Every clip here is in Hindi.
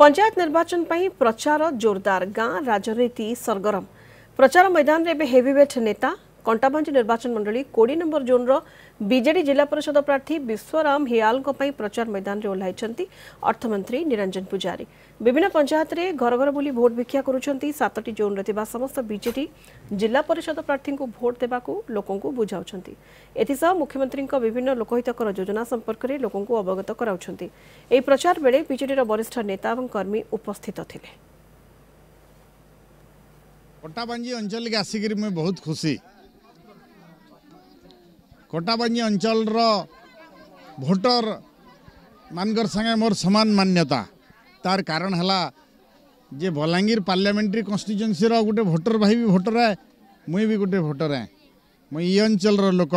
पंचायत निर्वाचन प्रचार जोरदार गाँ राजनीति सरगरम प्रचार मैदान में हेवीवेट नेता କଣ୍ଟାବାଞ୍ଜି ନିର୍ବାଚନ ମଣ୍ଡଳୀ କୋଡ଼ିଏ ନମ୍ବର ଜୋନ୍ର ବିଜେଡି ଜିଲ୍ଲା ପରିଷଦ ପ୍ରାର୍ଥୀ ବିଶ୍ୱରାମ ହିଆଲଙ୍କ ପାଇଁ ପ୍ରଚାର ମୈଦାନରେ ଓହ୍ଲାଇଛନ୍ତି ଅର୍ଥମନ୍ତ୍ରୀ ନିରଞ୍ଜନ ପୂଜାରୀ ବିଭିନ୍ନ ପଞ୍ଚାୟତରେ ଘର ଘର ବୁଲି ଭୋଟ ଭିକ୍ଷା କରୁଛନ୍ତି ସାତଟି ଜୋନ୍ରେ ଥିବା ସମସ୍ତ ବିଜେଡି ଜିଲ୍ଲା ପରିଷଦ ପ୍ରାର୍ଥୀଙ୍କୁ ଭୋଟ ଦେବାକୁ ଲୋକଙ୍କୁ ବୁଝାଉଛନ୍ତି ଏଥିସହ ମୁଖ୍ୟମନ୍ତ୍ରୀଙ୍କ ବିଭିନ୍ନ ଲୋକହିତକର ଯୋଜନା ସମ୍ପର୍କରେ ଲୋକଙ୍କୁ ଅବଗତ କରାଉଛନ୍ତି ଏହି ପ୍ରଚାର ବେଳେ ବିଜେଡିର ବରିଷ୍ଠ ନେତା ଏବଂ କର୍ମୀ ଉପସ୍ଥିତ ଥିଲେ କଟାବାଞ୍ଜି ଅଞ୍ଚଳକୁ ଆସିକରି ମୁଁ ବହୁତ ଖୁସି କଟାବାଞ୍ଜି ଅଞ୍ଚଳର ଭୋଟର ମାନଙ୍କର ସାଙ୍ଗେ ମୋର ସମାନ ମାନ୍ୟତା ତାର କାରଣ ହେଲା ଯେ ବଲାଙ୍ଗୀର ପାର୍ଲାମେଣ୍ଟାରୀ କନଷ୍ଟିଚୁଏନ୍ସିର ଗୋଟେ ଭୋଟର ଭାଇ ବି ଭୋଟର ହେ ମୁଇଁ ବି ଗୋଟେ ଭୋଟର ହେ ମୁଇଁ ଇ ଅଞ୍ଚଳର ଲୋକ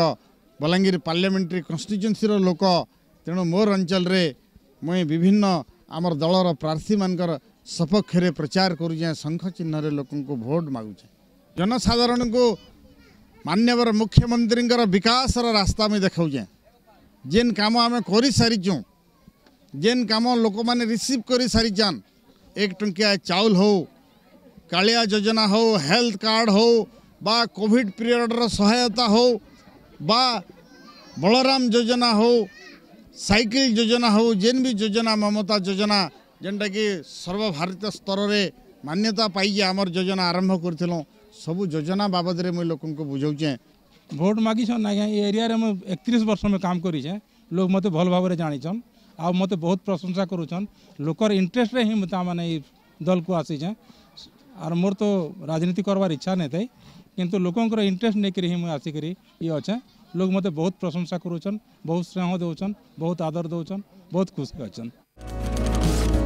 ବଲାଙ୍ଗୀର ପାର୍ଲାମେଣ୍ଟାରୀ କନଷ୍ଟିଚୁଏନ୍ସିର ଲୋକ ତେଣୁ ମୋର ଅଞ୍ଚଳରେ ମୁଇଁ ବିଭିନ୍ନ ଆମର ଦଳର ପ୍ରାର୍ଥୀମାନଙ୍କର ସପକ୍ଷରେ ପ୍ରଚାର କରୁଛେଁ ଶଙ୍ଖ ଚିହ୍ନରେ ଲୋକଙ୍କୁ ଭୋଟ ମାଗୁଛେଁ ଜନସାଧାରଣଙ୍କୁ मान्यवर मुख्यमंत्री विकास रास्ता मुझे देखाऊँ जेन कम आम कर सारीचु जेन कम लोक मैंने रिसीव कर सारीचान एक टिया चाउल हो कालिया योजना हो हेल्थ कार्ड हो बा कोविड पीरियडर सहायता हो बा बलराम योजना हो साइकिल योजना हो जेन भी योजना ममता योजना जेनटा कि सर्वभारतीय स्तर में मान्यता पाई आमर योजना आरंभ करूँ सब योजना बाबद मुझ लोक बुझाऊचे भोट मागिचन आज्ञा ये एरिया मुझे एक तीस वर्ष में काम करीचे लोक मत भल भाव जाणीचन आ मत बहुत प्रशंसा करुचन लोकर इंटरेस्ट ही मैंने दल को आसीचे आर मोर तो राजनीति करवार इच्छा नहीं थे किंतु लोकंर इंटरेस्ट नहीं ही मुझे आसिक ये अच्छे लोग मत बहुत प्रशंसा करुचन बहुत स्नेह दौन बहुत आदर दौन बहुत खुश अच्छा